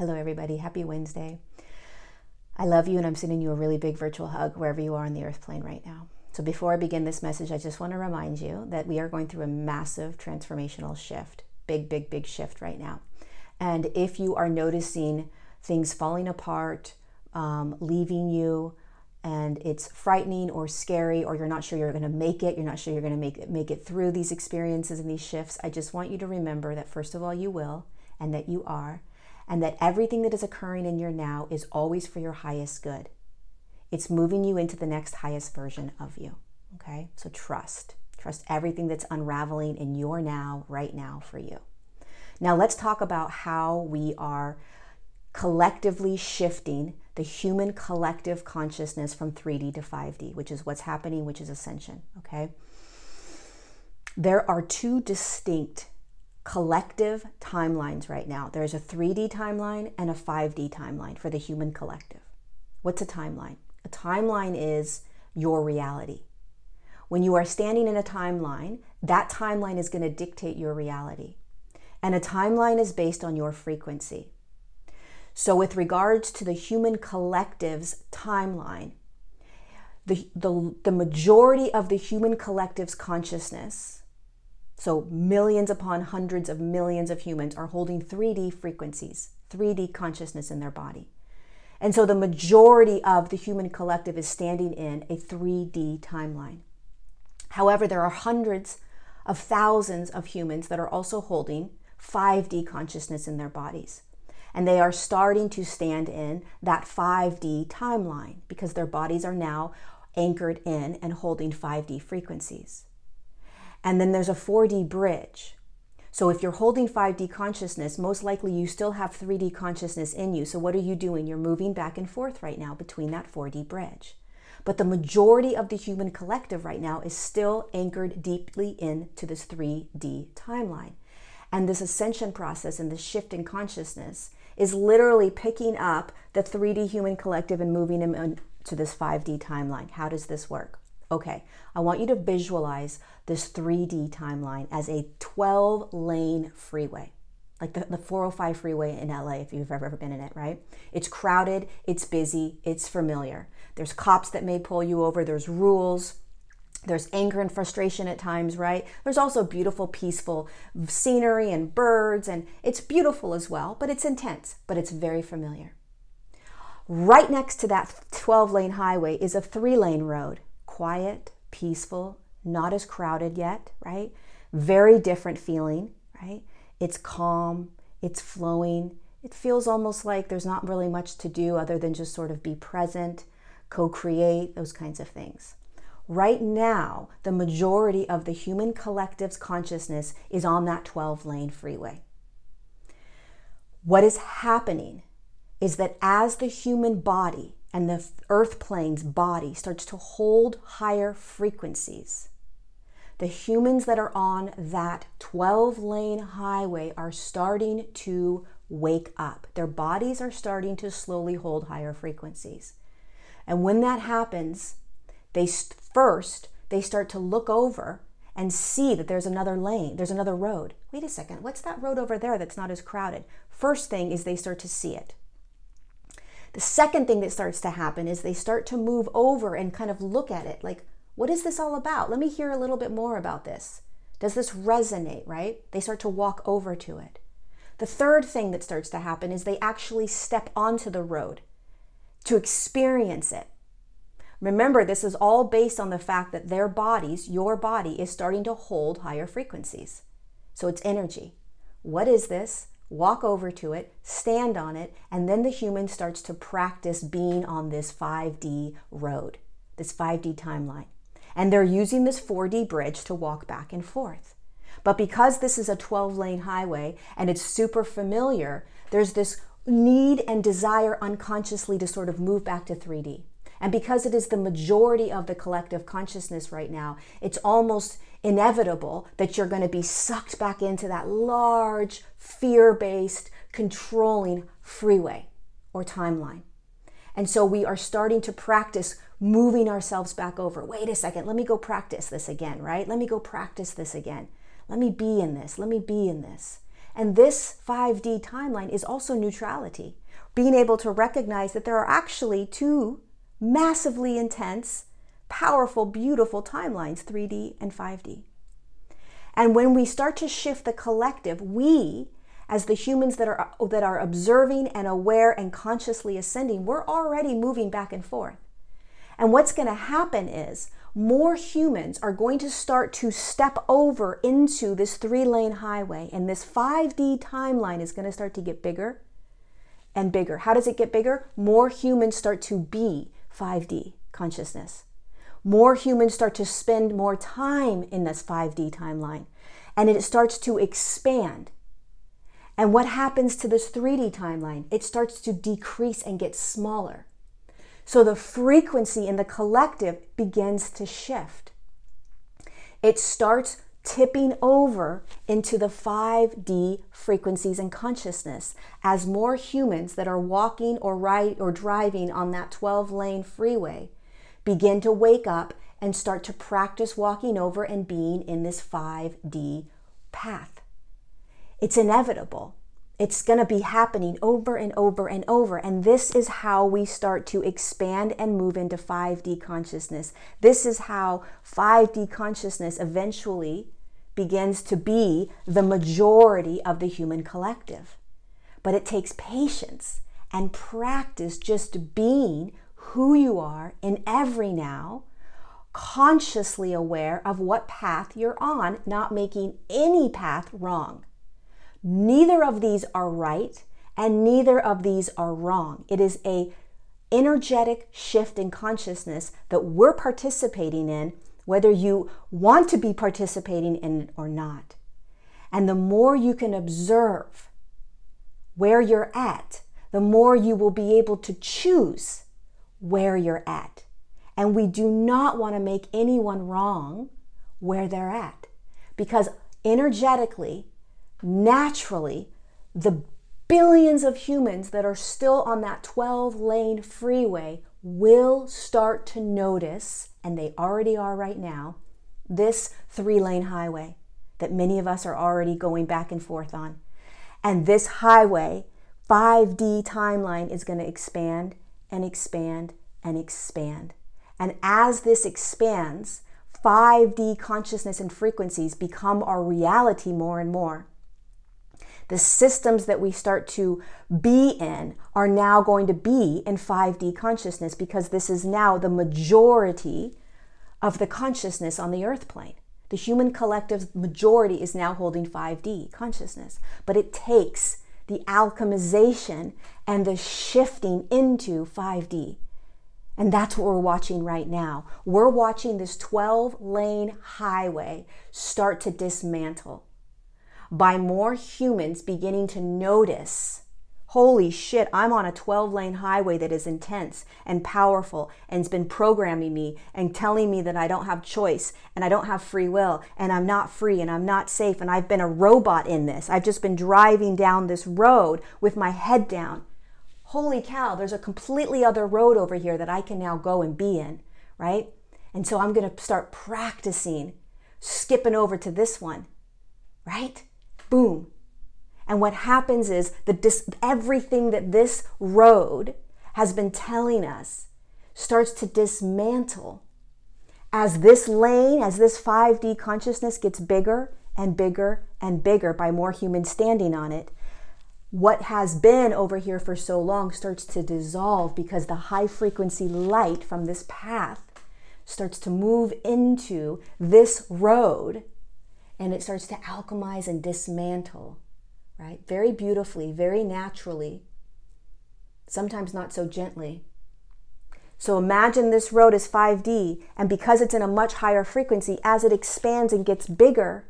Hello, everybody. Happy Wednesday. I love you, and I'm sending you a really big virtual hug wherever you are on the earth plane right now. So, before I begin this message, I just want to remind you that we are going through a massive transformational shift, big, big, big shift right now. And if you are noticing things falling apart, um, leaving you, and it's frightening or scary, or you're not sure you're going to make it, you're not sure you're going to make it, make it through these experiences and these shifts, I just want you to remember that first of all, you will, and that you are, and that everything that is occurring in your now is always for your highest good. It's moving you into the next highest version of you. Okay, so trust. Trust everything that's unraveling in your now, right now, for you. Now, let's talk about how we are collectively shifting the human collective consciousness from 3D to 5D, which is what's happening, which is ascension. Okay, there are two distinct collective timelines right now. There's a 3D timeline and a 5D timeline for the human collective. What's a timeline? A timeline is your reality. When you are standing in a timeline, that timeline is going to dictate your reality. And a timeline is based on your frequency. So, with regards to the human collective's timeline, the, the, the majority of the human collective's consciousness so, millions upon hundreds of millions of humans are holding 3D frequencies, 3D consciousness in their body. And so, the majority of the human collective is standing in a 3D timeline. However, there are hundreds of thousands of humans that are also holding 5D consciousness in their bodies. And they are starting to stand in that 5D timeline because their bodies are now anchored in and holding 5D frequencies. And then there's a 4D bridge. So if you're holding 5D consciousness, most likely you still have 3D consciousness in you. So what are you doing? You're moving back and forth right now between that 4D bridge. But the majority of the human collective right now is still anchored deeply into this 3D timeline. And this ascension process and this shift in consciousness is literally picking up the 3D human collective and moving them into this 5D timeline. How does this work? Okay, I want you to visualize this 3D timeline as a 12 lane freeway, like the, the 405 freeway in LA, if you've ever, ever been in it, right? It's crowded, it's busy, it's familiar. There's cops that may pull you over, there's rules. There's anger and frustration at times, right? There's also beautiful, peaceful scenery and birds, and it's beautiful as well, but it's intense, but it's very familiar. Right next to that 12 lane highway is a three lane road quiet, peaceful, not as crowded yet, right? Very different feeling, right? It's calm, it's flowing. It feels almost like there's not really much to do other than just sort of be present, co create, those kinds of things. Right now, the majority of the human collective's consciousness is on that 12 lane freeway. What is happening is that as the human body and the earth plane's body starts to hold higher frequencies. The humans that are on that 12 lane highway are starting to wake up. Their bodies are starting to slowly hold higher frequencies. And when that happens, they st- first they start to look over and see that there's another lane, there's another road. Wait a second, what's that road over there that's not as crowded? First thing is they start to see it. The second thing that starts to happen is they start to move over and kind of look at it like, what is this all about? Let me hear a little bit more about this. Does this resonate, right? They start to walk over to it. The third thing that starts to happen is they actually step onto the road to experience it. Remember, this is all based on the fact that their bodies, your body, is starting to hold higher frequencies. So it's energy. What is this? walk over to it, stand on it, and then the human starts to practice being on this 5D road, this 5D timeline. And they're using this 4D bridge to walk back and forth. But because this is a 12 lane highway and it's super familiar, there's this need and desire unconsciously to sort of move back to 3D. And because it is the majority of the collective consciousness right now, it's almost inevitable that you're going to be sucked back into that large, fear based, controlling freeway or timeline. And so we are starting to practice moving ourselves back over. Wait a second, let me go practice this again, right? Let me go practice this again. Let me be in this. Let me be in this. And this 5D timeline is also neutrality, being able to recognize that there are actually two massively intense powerful, beautiful timelines 3D and 5D. And when we start to shift the collective, we as the humans that are that are observing and aware and consciously ascending, we're already moving back and forth. And what's going to happen is more humans are going to start to step over into this three lane highway, and this 5D timeline is going to start to get bigger and bigger. How does it get bigger? More humans start to be 5D consciousness more humans start to spend more time in this 5D timeline and it starts to expand. And what happens to this 3D timeline? It starts to decrease and get smaller. So the frequency in the collective begins to shift. It starts tipping over into the 5D frequencies and consciousness as more humans that are walking or ride or driving on that 12 lane freeway Begin to wake up and start to practice walking over and being in this 5D path. It's inevitable. It's going to be happening over and over and over. And this is how we start to expand and move into 5D consciousness. This is how 5D consciousness eventually begins to be the majority of the human collective. But it takes patience and practice just being who you are in every now, consciously aware of what path you're on, not making any path wrong. Neither of these are right and neither of these are wrong. It is a energetic shift in consciousness that we're participating in whether you want to be participating in it or not. And the more you can observe where you're at, the more you will be able to choose where you're at. And we do not want to make anyone wrong where they're at. Because energetically, naturally, the billions of humans that are still on that 12 lane freeway will start to notice, and they already are right now, this three lane highway that many of us are already going back and forth on. And this highway, 5D timeline, is going to expand and expand and expand. And as this expands, 5D consciousness and frequencies become our reality more and more. The systems that we start to be in are now going to be in 5D consciousness because this is now the majority of the consciousness on the earth plane. The human collective's majority is now holding 5D consciousness, but it takes the alchemization, and the shifting into 5D. And that's what we're watching right now. We're watching this 12 lane highway start to dismantle by more humans beginning to notice Holy shit, I'm on a 12 lane highway that is intense and powerful and's been programming me and telling me that I don't have choice and I don't have free will and I'm not free and I'm not safe and I've been a robot in this. I've just been driving down this road with my head down. Holy cow, there's a completely other road over here that I can now go and be in, right? And so I'm going to start practicing skipping over to this one, right? Boom, and what happens is that everything that this road has been telling us starts to dismantle as this lane, as this 5D consciousness gets bigger and bigger and bigger by more humans standing on it. What has been over here for so long starts to dissolve because the high frequency light from this path starts to move into this road and it starts to alchemize and dismantle right? Very beautifully, very naturally, sometimes not so gently. So imagine this road is 5D, and because it's in a much higher frequency, as it expands and gets bigger,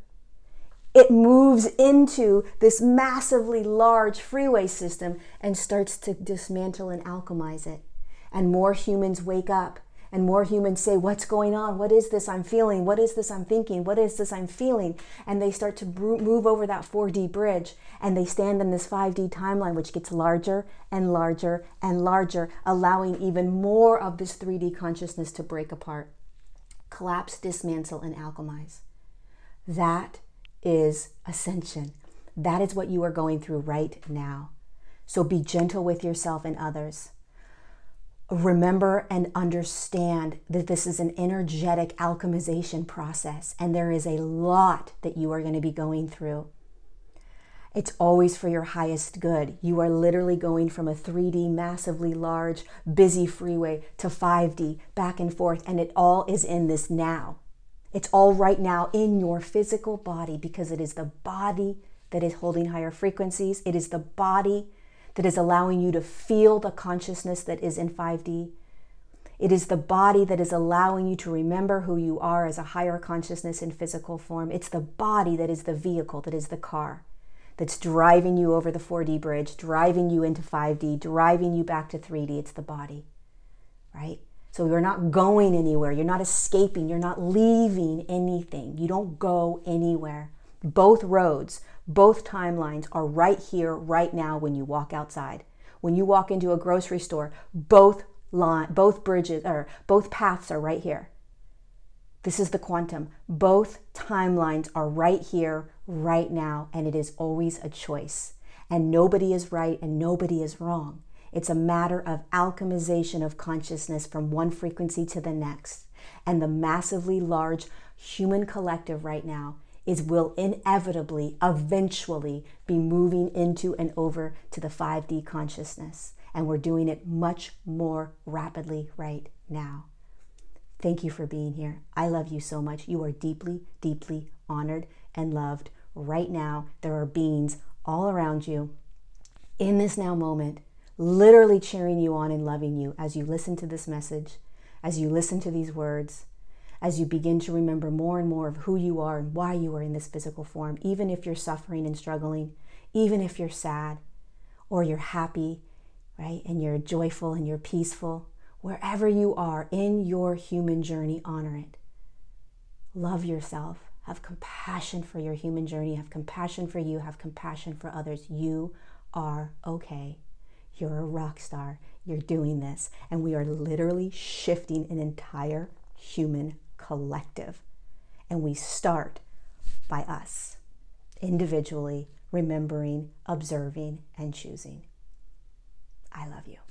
it moves into this massively large freeway system and starts to dismantle and alchemize it. And more humans wake up and more humans say, What's going on? What is this I'm feeling? What is this I'm thinking? What is this I'm feeling? And they start to move over that 4D bridge and they stand in this 5D timeline, which gets larger and larger and larger, allowing even more of this 3D consciousness to break apart, collapse, dismantle, and alchemize. That is ascension. That is what you are going through right now. So be gentle with yourself and others remember and understand that this is an energetic alchemization process and there is a lot that you are going to be going through. It's always for your highest good. You are literally going from a 3D, massively large, busy freeway to 5D, back and forth, and it all is in this now. It's all right now in your physical body because it is the body that is holding higher frequencies. It is the body that is allowing you to feel the consciousness that is in 5D. It is the body that is allowing you to remember who you are as a higher consciousness in physical form. It's the body that is the vehicle, that is the car, that's driving you over the 4D bridge, driving you into 5D, driving you back to 3D. It's the body, right? So you're not going anywhere. You're not escaping. You're not leaving anything. You don't go anywhere. Both roads, both timelines are right here, right now when you walk outside. When you walk into a grocery store, both line, both bridges or both paths are right here. This is the quantum. Both timelines are right here, right now, and it is always a choice. And nobody is right and nobody is wrong. It's a matter of alchemization of consciousness from one frequency to the next. And the massively large human collective right now is will inevitably, eventually be moving into and over to the 5D consciousness. And we're doing it much more rapidly right now. Thank you for being here. I love you so much. You are deeply, deeply honored and loved. Right now, there are beings all around you in this now moment, literally cheering you on and loving you as you listen to this message, as you listen to these words, as you begin to remember more and more of who you are and why you are in this physical form, even if you're suffering and struggling, even if you're sad or you're happy, right? And you're joyful and you're peaceful, wherever you are in your human journey, honor it. Love yourself. Have compassion for your human journey. Have compassion for you. Have compassion for others. You are okay. You're a rock star. You're doing this. And we are literally shifting an entire human collective. And we start by us, individually remembering, observing, and choosing. I love you.